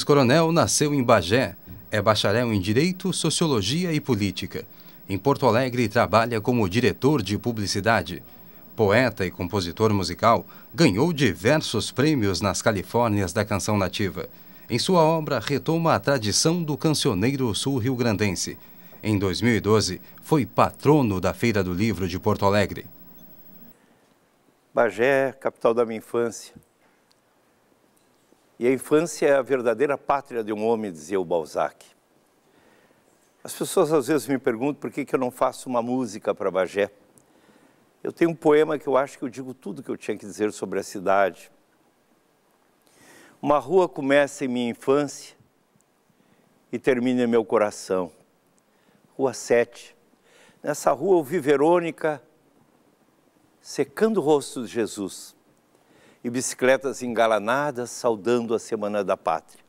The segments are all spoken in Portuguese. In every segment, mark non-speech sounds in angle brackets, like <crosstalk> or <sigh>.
Luiz Coronel nasceu em Bagé, é bacharel em Direito, Sociologia e Política. Em Porto Alegre, trabalha como diretor de publicidade. Poeta e compositor musical, ganhou diversos prêmios nas Califórnias da canção nativa. Em sua obra, retoma a tradição do cancioneiro sul-riograndense. Em 2012, foi patrono da Feira do Livro de Porto Alegre. Bagé, capital da minha infância, e a infância é a verdadeira pátria de um homem, dizia o Balzac. As pessoas às vezes me perguntam por que, que eu não faço uma música para Bagé. Eu tenho um poema que eu acho que eu digo tudo que eu tinha que dizer sobre a cidade. Uma rua começa em minha infância e termina em meu coração. Rua 7. Nessa rua eu vi Verônica secando o rosto de Jesus e bicicletas engalanadas saudando a Semana da Pátria.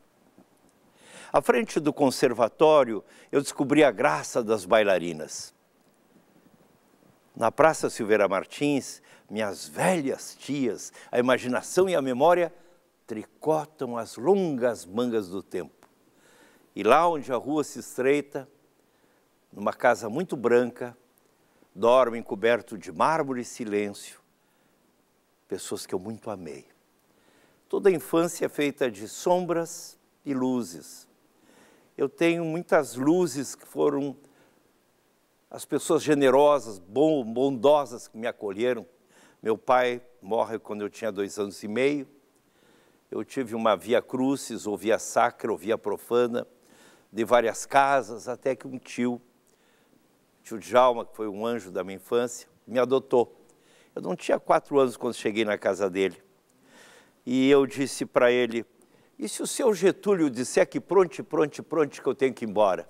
À frente do conservatório, eu descobri a graça das bailarinas. Na Praça Silveira Martins, minhas velhas tias, a imaginação e a memória tricotam as longas mangas do tempo. E lá onde a rua se estreita, numa casa muito branca, dormem coberto de mármore e silêncio, pessoas que eu muito amei. Toda a infância é feita de sombras e luzes. Eu tenho muitas luzes que foram as pessoas generosas, bondosas que me acolheram. Meu pai morre quando eu tinha dois anos e meio. Eu tive uma via crucis, ou via sacra, ou via profana, de várias casas, até que um tio, tio Djalma, que foi um anjo da minha infância, me adotou. Eu não tinha quatro anos quando cheguei na casa dele. E eu disse para ele: E se o seu Getúlio disser que pronto, pronto, pronto, que eu tenho que ir embora?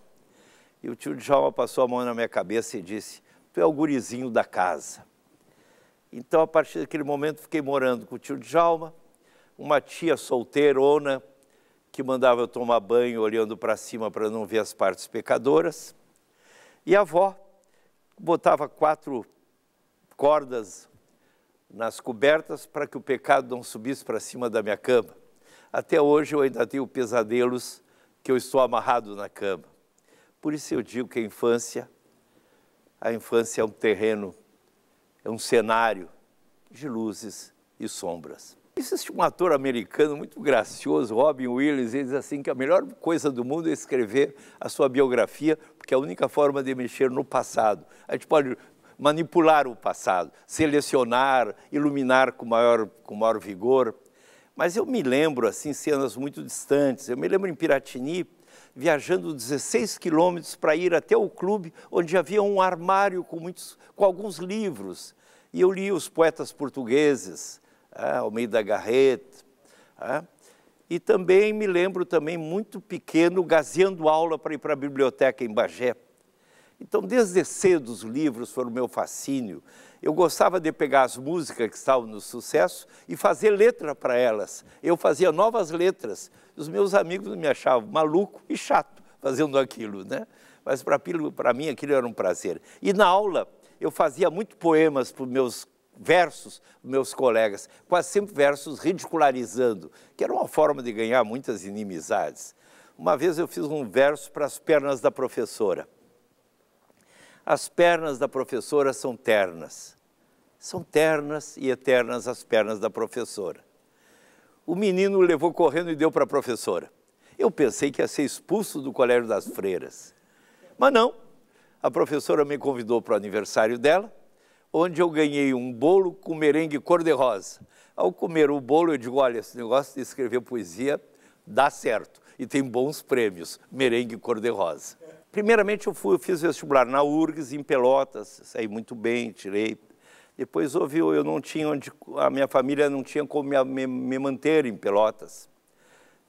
E o tio Djalma passou a mão na minha cabeça e disse: Tu é o gurizinho da casa. Então, a partir daquele momento, fiquei morando com o tio Djalma, uma tia solteirona, que mandava eu tomar banho olhando para cima para não ver as partes pecadoras. E a avó botava quatro cordas nas cobertas para que o pecado não subisse para cima da minha cama. Até hoje eu ainda tenho pesadelos que eu estou amarrado na cama. Por isso eu digo que a infância, a infância é um terreno, é um cenário de luzes e sombras. Existe um ator americano muito gracioso, Robin Williams, ele diz assim que a melhor coisa do mundo é escrever a sua biografia, porque é a única forma de mexer no passado. A gente pode manipular o passado, selecionar, iluminar com maior, com maior vigor. Mas eu me lembro, assim, cenas muito distantes. Eu me lembro em Piratini, viajando 16 quilômetros para ir até o clube, onde havia um armário com, muitos, com alguns livros. E eu li os poetas portugueses, ah, Almeida Garret. Ah, e também me lembro, também muito pequeno, gazeando aula para ir para a biblioteca em Bagé. Então, desde cedo, os livros foram meu fascínio. Eu gostava de pegar as músicas que estavam no sucesso e fazer letra para elas. Eu fazia novas letras. Os meus amigos me achavam maluco e chato fazendo aquilo, né? Mas para mim aquilo era um prazer. E na aula eu fazia muito poemas para os meus versos, meus colegas, quase sempre versos ridicularizando, que era uma forma de ganhar muitas inimizades. Uma vez eu fiz um verso para as pernas da professora. As pernas da professora são ternas. São ternas e eternas as pernas da professora. O menino levou correndo e deu para a professora. Eu pensei que ia ser expulso do Colégio das Freiras. Mas não. A professora me convidou para o aniversário dela, onde eu ganhei um bolo com merengue cor-de-rosa. Ao comer o bolo, eu digo: olha, esse negócio de escrever poesia dá certo e tem bons prêmios, merengue cor-de-rosa. Primeiramente, eu, fui, eu fiz vestibular na URGS, em Pelotas, saí muito bem, tirei. Depois ouviu, eu não tinha onde, a minha família não tinha como me, me manter em Pelotas.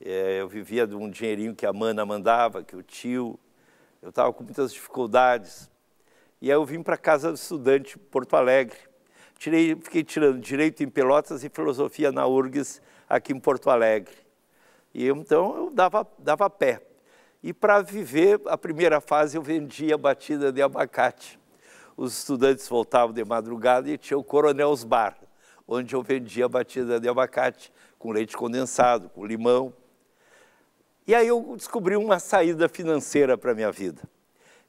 É, eu vivia de um dinheirinho que a mana mandava, que o tio. Eu estava com muitas dificuldades. E aí eu vim para a casa do estudante, Porto Alegre. Tirei, fiquei tirando direito em Pelotas e filosofia na URGS, aqui em Porto Alegre. E então eu dava, dava pé. E para viver, a primeira fase eu vendia batida de abacate. Os estudantes voltavam de madrugada e tinha o Coronel's Bar, onde eu vendia batida de abacate com leite condensado, com limão. E aí eu descobri uma saída financeira para a minha vida.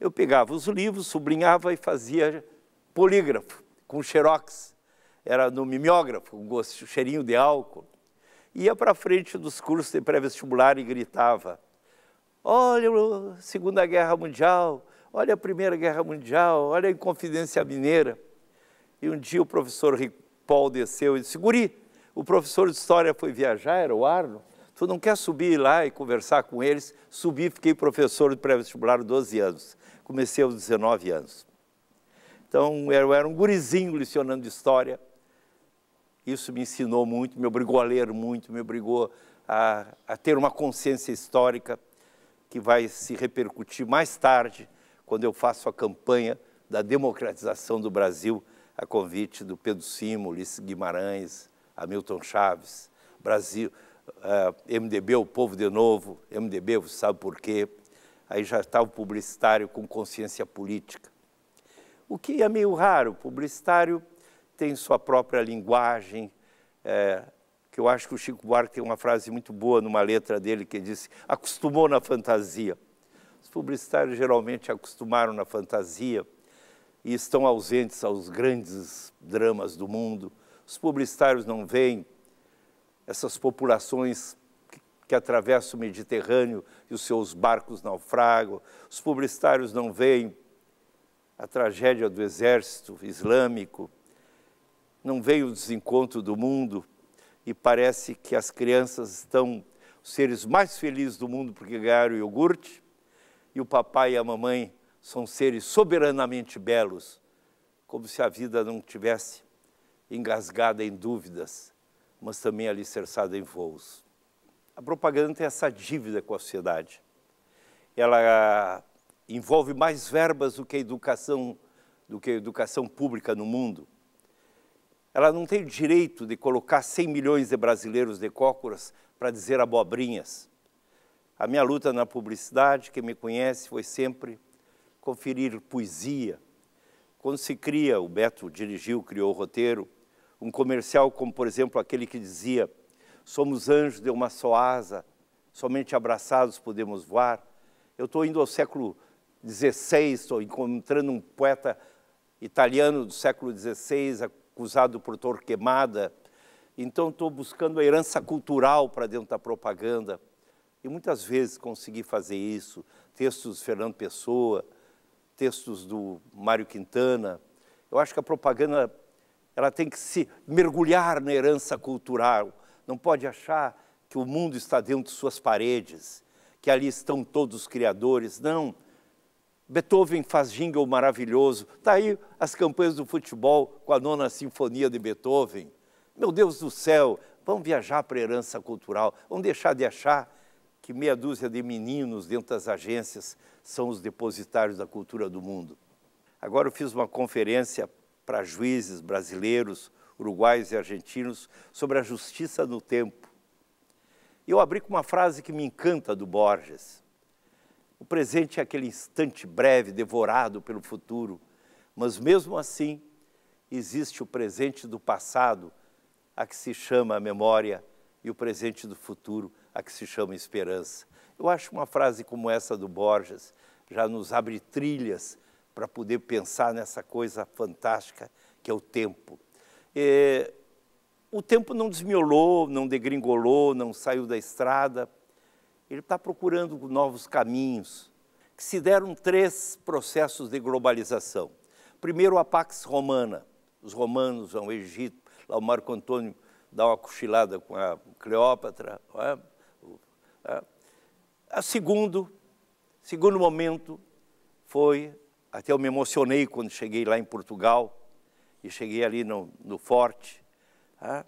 Eu pegava os livros, sublinhava e fazia polígrafo, com xerox. Era no mimeógrafo, com gosto, cheirinho de álcool. Ia para frente dos cursos de pré-vestibular e gritava, Olha a Segunda Guerra Mundial, olha a Primeira Guerra Mundial, olha a Inconfidência Mineira. E um dia o professor Paul desceu e disse, Guri, o professor de História foi viajar, era o Arno, tu não quer subir lá e conversar com eles? Subi, fiquei professor de pré-vestibular 12 anos. Comecei aos 19 anos. Então, eu era um gurizinho lecionando história. Isso me ensinou muito, me obrigou a ler muito, me obrigou a, a ter uma consciência histórica que vai se repercutir mais tarde, quando eu faço a campanha da democratização do Brasil, a convite do Pedro Simo, Ulisses Guimarães, Hamilton Chaves, Brasil, uh, eh, MDB, o povo de novo, MDB, você sabe por quê? Aí já estava o publicitário com consciência política. O que é meio raro, o publicitário tem sua própria linguagem, é, que eu acho que o Chico Buarque tem uma frase muito boa numa letra dele que disse: acostumou na fantasia. Os publicitários geralmente acostumaram na fantasia e estão ausentes aos grandes dramas do mundo. Os publicitários não veem essas populações que atravessam o Mediterrâneo e os seus barcos naufragam. Os publicitários não veem a tragédia do exército islâmico, não veem o desencontro do mundo, e parece que as crianças estão os seres mais felizes do mundo porque ganharam iogurte, e o papai e a mamãe são seres soberanamente belos, como se a vida não tivesse engasgada em dúvidas, mas também alicerçada em voos. A propaganda tem essa dívida com a sociedade. Ela envolve mais verbas do que a educação, do que a educação pública no mundo. Ela não tem o direito de colocar 100 milhões de brasileiros de cócoras para dizer abobrinhas. A minha luta na publicidade, quem me conhece, foi sempre conferir poesia. Quando se cria, o Beto dirigiu, criou o roteiro, um comercial como, por exemplo, aquele que dizia somos anjos de uma só asa, somente abraçados podemos voar. Eu estou indo ao século XVI, estou encontrando um poeta italiano do século XVI, acusado por Torquemada. Então, estou buscando a herança cultural para dentro da propaganda. E muitas vezes consegui fazer isso. Textos do Fernando Pessoa, textos do Mário Quintana. Eu acho que a propaganda ela tem que se mergulhar na herança cultural. Não pode achar que o mundo está dentro de suas paredes, que ali estão todos os criadores. Não, Beethoven faz jingle maravilhoso. Está aí as campanhas do futebol com a nona sinfonia de Beethoven. Meu Deus do céu, vamos viajar para a herança cultural. Vamos deixar de achar que meia dúzia de meninos dentro das agências são os depositários da cultura do mundo. Agora eu fiz uma conferência para juízes brasileiros, uruguaios e argentinos sobre a justiça no tempo. E eu abri com uma frase que me encanta do Borges. O presente é aquele instante breve, devorado pelo futuro, mas mesmo assim existe o presente do passado, a que se chama memória, e o presente do futuro, a que se chama esperança. Eu acho uma frase como essa do Borges já nos abre trilhas para poder pensar nessa coisa fantástica que é o tempo. É, o tempo não desmiolou, não degringolou, não saiu da estrada, ele está procurando novos caminhos. Que se deram três processos de globalização. Primeiro, a Pax Romana. Os romanos vão ao Egito, lá o Marco Antônio dá uma cochilada com a Cleópatra. É? é? A segundo, segundo momento foi, até eu me emocionei quando cheguei lá em Portugal, e cheguei ali no, no forte, é?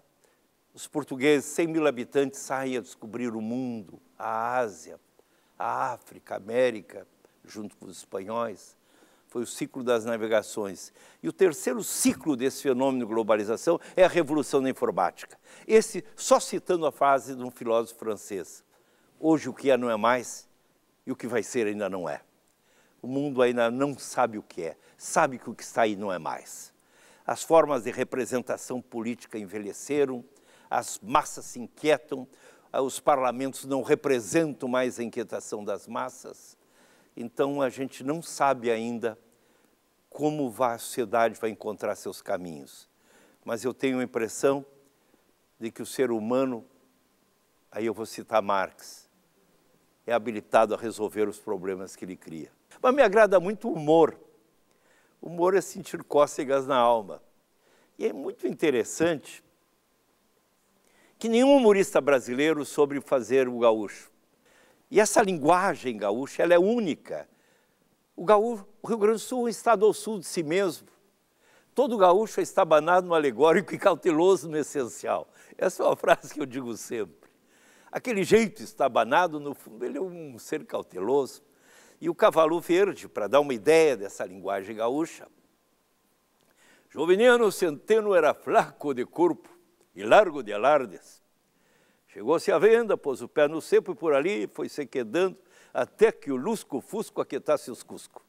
os portugueses, 100 mil habitantes, saem a descobrir o mundo, a Ásia, a África, a América, junto com os espanhóis. Foi o ciclo das navegações. E o terceiro ciclo desse fenômeno de globalização é a revolução da informática. Esse, só citando a frase de um filósofo francês: Hoje o que é não é mais e o que vai ser ainda não é. O mundo ainda não sabe o que é, sabe que o que está aí não é mais. As formas de representação política envelheceram, as massas se inquietam, ah, os parlamentos não representam mais a inquietação das massas. Então a gente não sabe ainda como a sociedade vai encontrar seus caminhos. Mas eu tenho a impressão de que o ser humano, aí eu vou citar Marx, é habilitado a resolver os problemas que ele cria. Mas me agrada muito o humor. O humor é sentir cócegas na alma. E é muito interessante que nenhum humorista brasileiro soube fazer o gaúcho. E essa linguagem gaúcha, ela é única. O gaúcho, o Rio Grande do Sul é um estado ao sul de si mesmo. Todo gaúcho é estabanado no alegórico e cauteloso no essencial. Essa é uma frase que eu digo sempre. Aquele jeito estabanado, no fundo, ele é um ser cauteloso. E o cavalo verde, para dar uma ideia dessa linguagem gaúcha. Jovenino Centeno era flaco de corpo, e largo de alardes. Chegou-se à venda, pôs o pé no sepo e por ali foi se quedando até que o lusco-fusco aquietasse os cusco.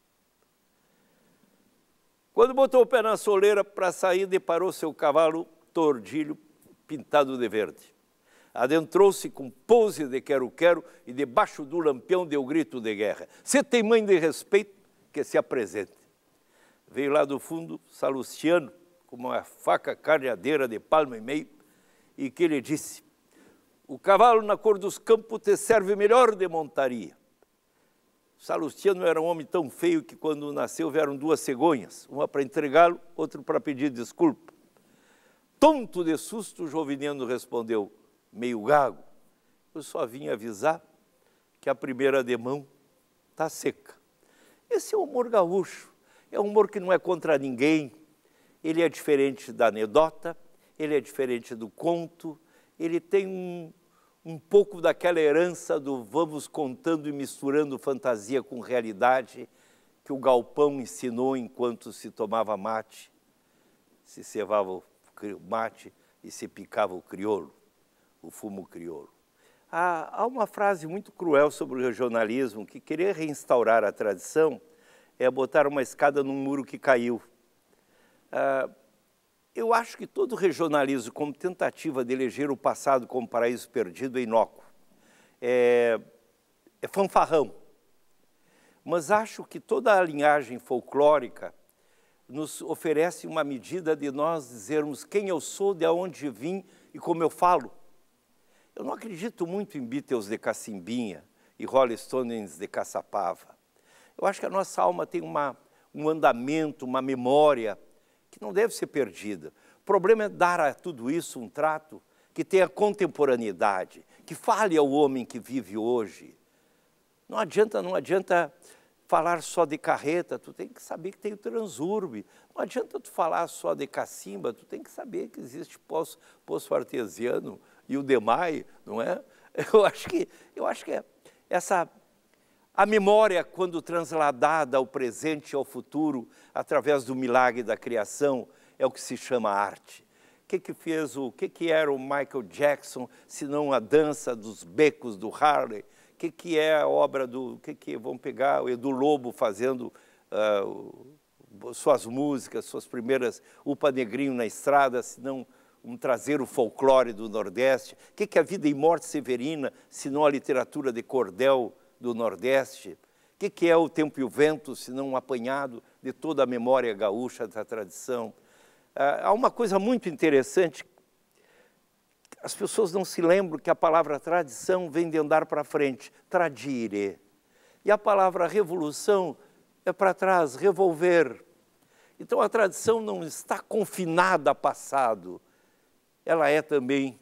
Quando botou o pé na soleira para sair, deparou seu cavalo tordilho pintado de verde. Adentrou-se com pose de quero-quero e debaixo do lampião deu grito de guerra. Se tem mãe de respeito, que se apresente. Veio lá do fundo Salustiano, com uma faca carneadeira de palmo e meio, e que lhe disse: O cavalo na cor dos campos te serve melhor de montaria. Salustiano era um homem tão feio que quando nasceu vieram duas cegonhas, uma para entregá-lo, outra para pedir desculpa. Tonto de susto, Joviniano respondeu, meio gago, eu só vim avisar que a primeira demão está seca. Esse é o humor gaúcho, é um humor que não é contra ninguém, ele é diferente da anedota, ele é diferente do conto, ele tem um, um pouco daquela herança do vamos contando e misturando fantasia com realidade que o galpão ensinou enquanto se tomava mate, se cevava o mate e se picava o crioulo, o fumo crioulo. Há, há uma frase muito cruel sobre o regionalismo, que querer reinstaurar a tradição é botar uma escada num muro que caiu. Ah, eu acho que todo regionalismo, como tentativa de eleger o passado como paraíso perdido, é inócuo. É, é fanfarrão. Mas acho que toda a linhagem folclórica nos oferece uma medida de nós dizermos quem eu sou, de onde vim e como eu falo. Eu não acredito muito em Beatles de Cacimbinha e Rolling Stones de Caçapava. Eu acho que a nossa alma tem uma, um andamento, uma memória que não deve ser perdida. O problema é dar a tudo isso um trato que tenha contemporaneidade, que fale ao homem que vive hoje. Não adianta, não adianta falar só de carreta, tu tem que saber que tem o transurbe. Não adianta tu falar só de cacimba, tu tem que saber que existe poço, poço artesiano e o demai, não é? <laughs> Eu acho que, eu acho que é essa a memória, quando transladada ao presente e ao futuro, através do milagre da criação, é o que se chama arte. O que, que fez o, o que, que era o Michael Jackson, se não a dança dos becos do Harley? O que, que é a obra do, o que, que vamos pegar o Edu Lobo fazendo uh, suas músicas, suas primeiras Upa Negrinho na estrada, se não um trazer o folclore do Nordeste? O que, que é a vida e morte severina, se não a literatura de cordel? do Nordeste. O que, que é o tempo e o vento, se não um apanhado de toda a memória gaúcha da tradição? Ah, há uma coisa muito interessante. As pessoas não se lembram que a palavra tradição vem de andar para frente, tradire. E a palavra revolução é para trás, revolver. Então a tradição não está confinada a passado, ela é também,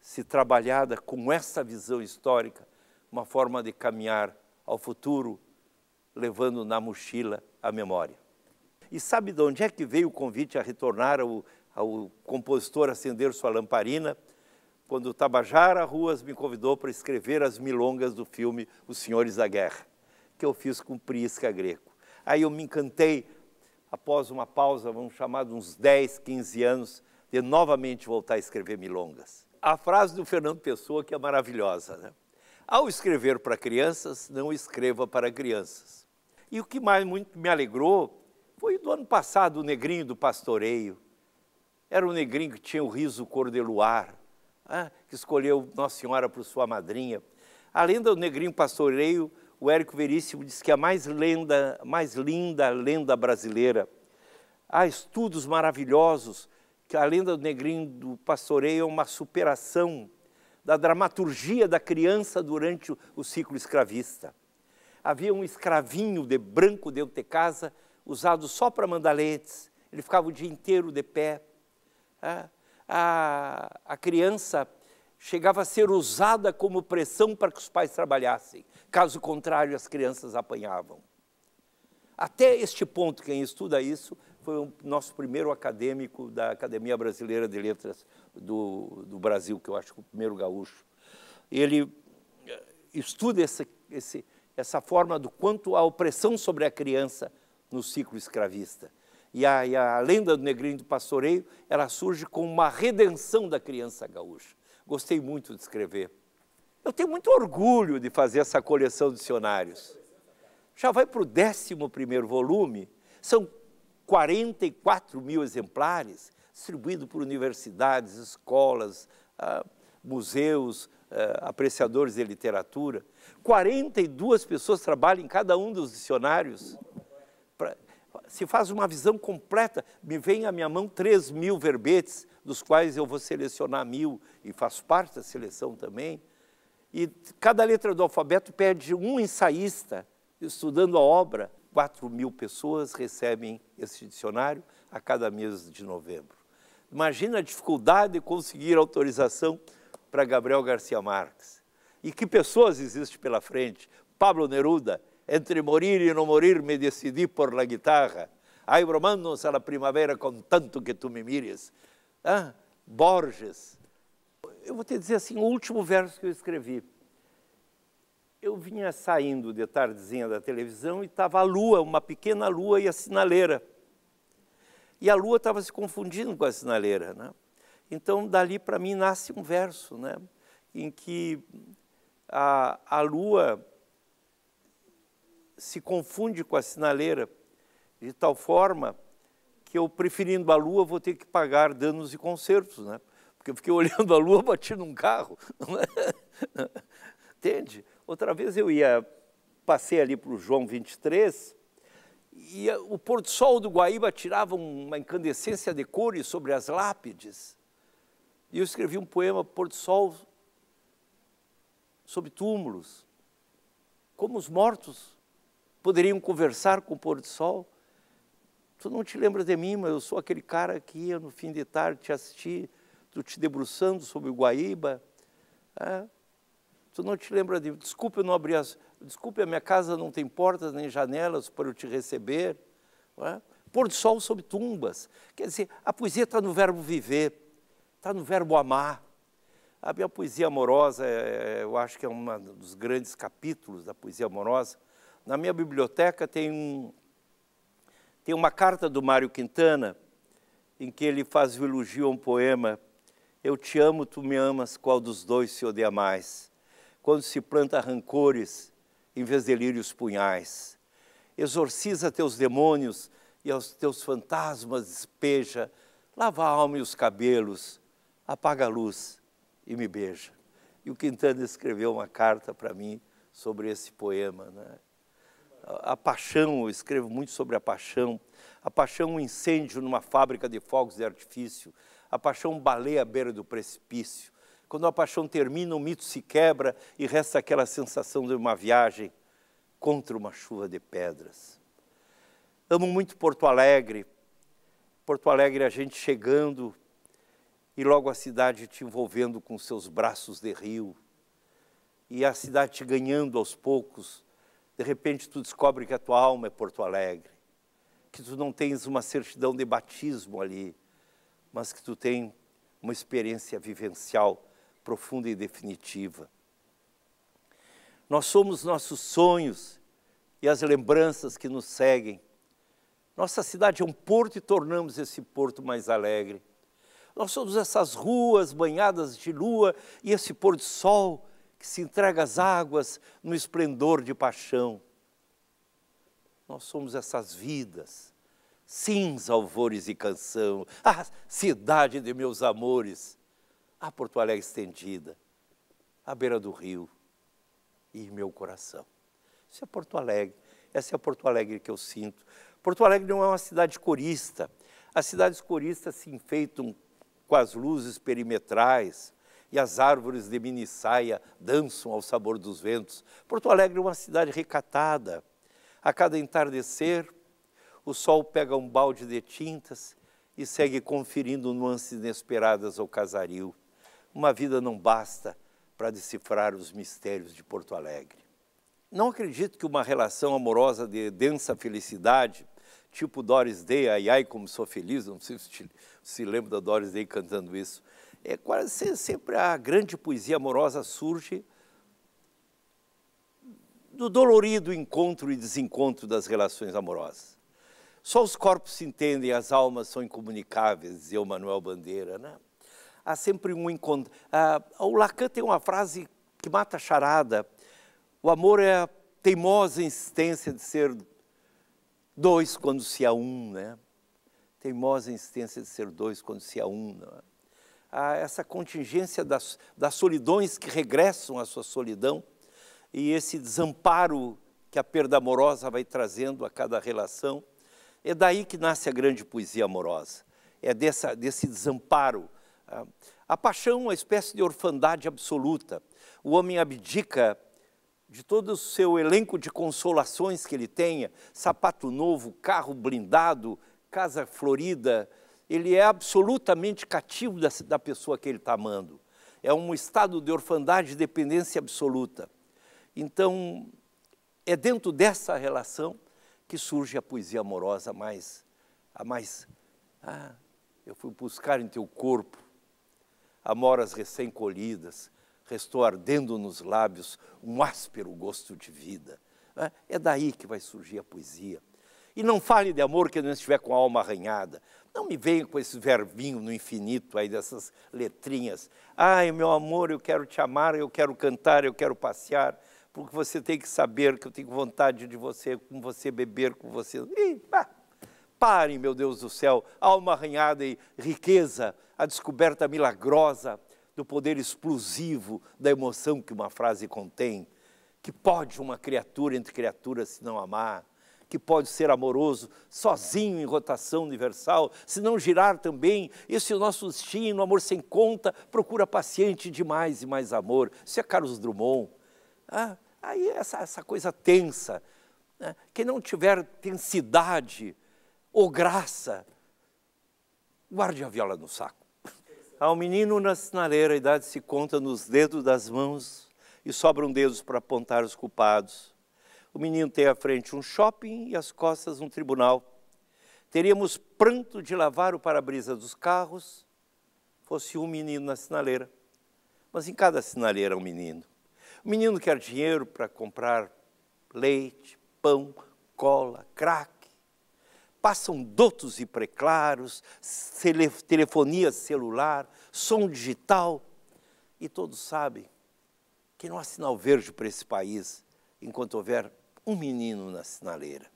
se trabalhada com essa visão histórica, uma forma de caminhar ao futuro, levando na mochila a memória. E sabe de onde é que veio o convite a retornar ao, ao compositor acender sua lamparina? Quando o Tabajara Ruas me convidou para escrever as milongas do filme Os Senhores da Guerra, que eu fiz com Prisca Greco. Aí eu me encantei, após uma pausa, vamos chamar de uns 10, 15 anos, de novamente voltar a escrever milongas. A frase do Fernando Pessoa que é maravilhosa, né? Ao escrever para crianças, não escreva para crianças. E o que mais muito me alegrou foi do ano passado o negrinho do pastoreio. Era um negrinho que tinha o riso cor de luar, né, que escolheu Nossa Senhora para sua madrinha. Além do negrinho pastoreio, o Érico Veríssimo diz que é a mais, lenda, mais linda lenda brasileira. Há estudos maravilhosos que a lenda do negrinho do pastoreio é uma superação da dramaturgia da criança durante o ciclo escravista. Havia um escravinho de branco dentro de casa, usado só para mandaletes, ele ficava o dia inteiro de pé. Ah, a, a criança chegava a ser usada como pressão para que os pais trabalhassem, caso contrário, as crianças apanhavam. Até este ponto, quem estuda isso foi o nosso primeiro acadêmico da Academia Brasileira de Letras do, do Brasil, que eu acho que é o primeiro gaúcho. Ele eh, estuda essa, esse, essa forma do quanto a opressão sobre a criança no ciclo escravista. E a, e a lenda do negrinho do pastoreio, ela surge como uma redenção da criança gaúcha. Gostei muito de escrever. Eu tenho muito orgulho de fazer essa coleção de dicionários. Já vai para o primeiro volume, são 44 mil exemplares, distribuído por universidades, escolas, ah, museus, ah, apreciadores de literatura. 42 pessoas trabalham em cada um dos dicionários. se faz uma visão completa. Me vem à minha mão 3 mil verbetes, dos quais eu vou selecionar mil, e faço parte da seleção também. E cada letra do alfabeto pede um ensaísta, estudando a obra, 4 mil pessoas recebem esse dicionário a cada mês de novembro. Imagina a dificuldade de conseguir autorização para Gabriel Garcia Marques. E que pessoas existem pela frente? Pablo Neruda, entre morir e não morir, me decidi por la guitarra. Ai, romanos a la primavera com tanto que tu me mires. Ah, Borges. Eu vou te dizer assim, o último verso que eu escrevi eu vinha saindo de tardezinha da televisão e estava a lua, uma pequena lua e a sinaleira. E a lua estava se confundindo com a sinaleira. Né? Então, dali para mim nasce um verso né? em que a, a lua se confunde com a sinaleira de tal forma que eu, preferindo a lua, vou ter que pagar danos e consertos, né? porque eu fiquei <laughs> olhando a lua bati um carro. <laughs> Né? Entende? Outra vez eu ia, passei ali para o João 23, e o pôr do sol do Guaíba tirava uma incandescência de cores sobre as lápides. E eu escrevi um poema, Pôr do Sol, sobre túmulos. Como os mortos poderiam conversar com o pôr do sol. Tu não te lembras de mim, mas eu sou aquele cara que ia no fim de tarde te assistir, tu te debruçando sobre o Guaíba. Ah, Tu não te lembra de, desculpe, eu não abri as, desculpe, a minha casa não tem portas nem janelas para eu te receber. É? Pôr do sol sobre tumbas. Quer dizer, a poesia está no verbo viver, está no verbo amar. A minha poesia amorosa, é, é, eu acho que é um dos grandes capítulos da poesia amorosa. Na minha biblioteca tem, um, tem uma carta do Mário Quintana, em que ele faz o elogio a um poema, Eu te amo, tu me amas, qual dos dois se odeia mais? quando se planta rancores em vez de lírios punhais. Exorciza teus demônios e aos teus fantasmas despeja, lava a alma e os cabelos, apaga a luz e me beija. E o Quintana escreveu uma carta para mim sobre esse poema. Né? A, a paixão, eu escrevo muito sobre a paixão. A paixão, um incêndio numa fábrica de fogos de artifício. A paixão, baleia à beira do precipício. Quando a paixão termina, o mito se quebra e resta aquela sensação de uma viagem contra uma chuva de pedras. Amo muito Porto Alegre. Porto Alegre, a gente chegando e logo a cidade te envolvendo com seus braços de rio. E a cidade te ganhando aos poucos. De repente tu descobre que a tua alma é Porto Alegre, que tu não tens uma certidão de batismo ali, mas que tu tens uma experiência vivencial profunda e definitiva. Nós somos nossos sonhos e as lembranças que nos seguem. Nossa cidade é um porto e tornamos esse porto mais alegre. Nós somos essas ruas banhadas de lua e esse pôr do sol que se entrega às águas no esplendor de paixão. Nós somos essas vidas, cinza, alvores e canção. Ah, cidade de meus amores, a Porto Alegre estendida, à beira do rio e meu coração. Isso é Porto Alegre, essa é a Porto Alegre que eu sinto. Porto Alegre não é uma cidade corista. As cidades coristas se enfeitam com as luzes perimetrais e as árvores de minissaia dançam ao sabor dos ventos. Porto Alegre é uma cidade recatada. A cada entardecer, o sol pega um balde de tintas e segue conferindo nuances inesperadas ao casaril uma vida não basta para decifrar os mistérios de Porto Alegre. Não acredito que uma relação amorosa de densa felicidade, tipo Doris Day, ai ai como sou feliz, não sei se, se lembra da Doris Day cantando isso, é quase sempre a grande poesia amorosa surge do dolorido encontro e desencontro das relações amorosas. Só os corpos se entendem, as almas são incomunicáveis, dizia o Manuel Bandeira, né? há sempre um encontro. Ah, o Lacan tem uma frase que mata a charada. O amor é a teimosa insistência de ser dois quando se há um, né? Teimosa insistência de ser dois quando se há um. Né? Há essa contingência das, das solidões que regressam à sua solidão e esse desamparo que a perda amorosa vai trazendo a cada relação. É daí que nasce a grande poesia amorosa. É dessa, desse desamparo, a paixão é uma espécie de orfandade absoluta. O homem abdica de todo o seu elenco de consolações que ele tenha, sapato novo, carro blindado, casa florida, ele é absolutamente cativo da, da pessoa que ele está amando. É um estado de orfandade e dependência absoluta. Então, é dentro dessa relação que surge a poesia amorosa mais, a mais, ah, eu fui buscar em teu corpo amoras recém-colhidas, restou ardendo nos lábios um áspero gosto de vida. É, é daí que vai surgir a poesia. E não fale de amor que não estiver com a alma arranhada. Não me venha com esse verbinho no infinito aí dessas letrinhas. Ai, meu amor, eu quero te amar, eu quero cantar, eu quero passear, porque você tem que saber que eu tenho vontade de você, com você beber, com você. Ih, pá. Pare, meu Deus do céu, alma arranhada e riqueza a descoberta milagrosa do poder explosivo da emoção que uma frase contém. Que pode uma criatura entre criaturas se não amar? Que pode ser amoroso sozinho em rotação universal, se não girar também? Esse é o nosso destino, amor sem conta, procura paciente de mais e mais amor. Isso é Carlos Drummond. Ah, aí é essa, essa coisa tensa. Né? Quem não tiver tensidade ou graça, guarde a viola no saco. Ao menino na sinaleira, a idade se conta nos dedos das mãos e sobram dedos para apontar os culpados. O menino tem à frente um shopping e às costas um tribunal. Teríamos pranto de lavar o para-brisa dos carros, fosse um menino na sinaleira. Mas em cada sinaleira um menino. O menino quer dinheiro para comprar leite, pão, cola, crack, Passam dotos e preclaros, telefonia celular, som digital. E todos sabem que não há sinal verde para esse país enquanto houver um menino na sinaleira.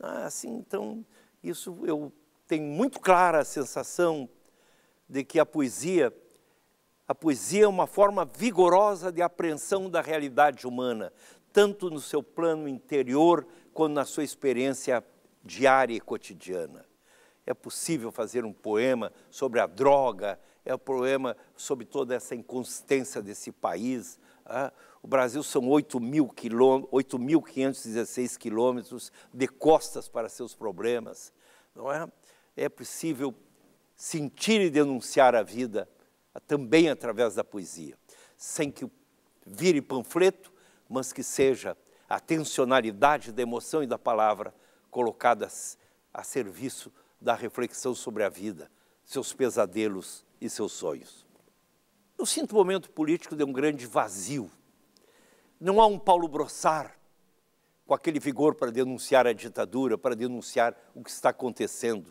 assim, então, isso eu tenho muito clara a sensação de que a poesia, a poesia é uma forma vigorosa de apreensão da realidade humana, tanto no seu plano interior quanto na sua experiência diária e cotidiana. É possível fazer um poema sobre a droga, é um poema sobre toda essa inconsistência desse país. Ah, o Brasil são 8.516 quilômetros de costas para seus problemas. Não é? é possível sentir e denunciar a vida ah, também através da poesia, sem que vire panfleto, mas que seja a tensionalidade da emoção e da palavra colocadas a serviço da reflexão sobre a vida, seus pesadelos e seus sonhos. Eu sinto o momento político de um grande vazio. Não há um Paulo Brossard com aquele vigor para denunciar a ditadura, para denunciar o que está acontecendo.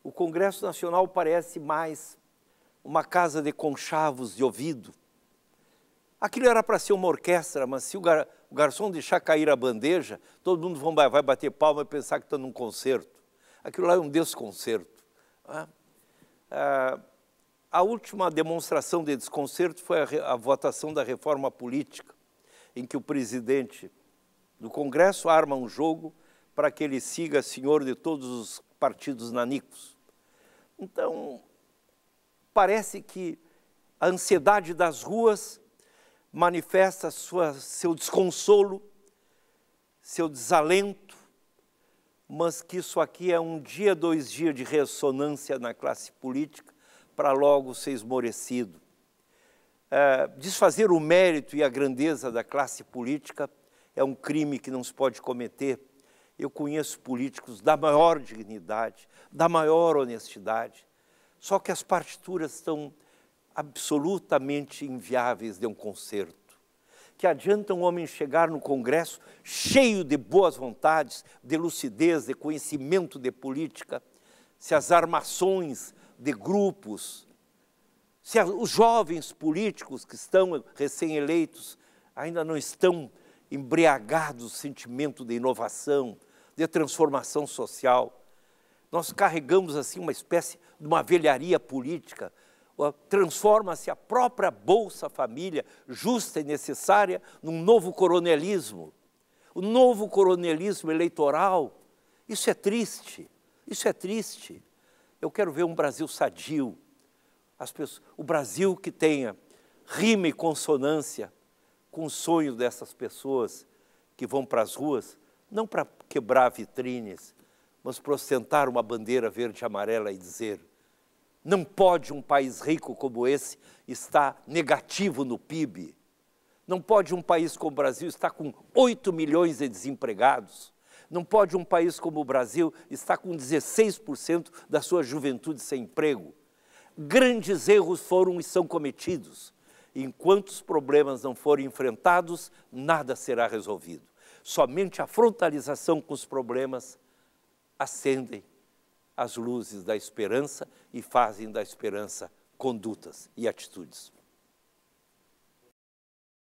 O Congresso Nacional parece mais uma casa de conchavos de ouvido, Aquilo era para ser uma orquestra, mas se o, gar, o, garçom deixar cair a bandeja, todo mundo vai, vai bater palma e pensar que está num concerto. Aquilo lá é um desconcerto. ah, ah a última demonstração de desconcerto foi a, a votação da reforma política, em que o presidente do Congresso arma um jogo para que ele siga senhor de todos os partidos nanicos. Então, parece que a ansiedade das ruas manifesta sua, seu desconsolo, seu desalento, mas que isso aqui é um dia, dois dias de ressonância na classe política para logo ser esmorecido. É, desfazer o mérito e a grandeza da classe política é um crime que não se pode cometer. Eu conheço políticos da maior dignidade, da maior honestidade, só que as partituras estão absolutamente inviáveis de um conserto, que adianta um homem chegar no Congresso cheio de boas vontades, de lucidez, de conhecimento de política, se as armações de grupos, se os jovens políticos que estão recém-eleitos ainda não estão embriagados do sentimento de inovação, de transformação social. Nós carregamos assim uma espécie de uma velharia política transforma-se a própria Bolsa Família, justa e necessária, num novo coronelismo. O novo coronelismo eleitoral. Isso é triste. Isso é triste. Eu quero ver um Brasil sadio. Pessoas, o Brasil que tenha rima e consonância com o sonho dessas pessoas que vão para as ruas, não para quebrar vitrines, mas para ostentar uma bandeira verde e amarela e dizer não pode um país rico como esse estar negativo no PIB. Não pode um país como o Brasil estar com 8 milhões de desempregados. Não pode um país como o Brasil estar com 16% da sua juventude sem emprego. Grandes erros foram e são cometidos. Enquanto os problemas não forem enfrentados, nada será resolvido. Somente a frontalização com os problemas acendem as luzes da esperança e fazem da esperança condutas e atitudes.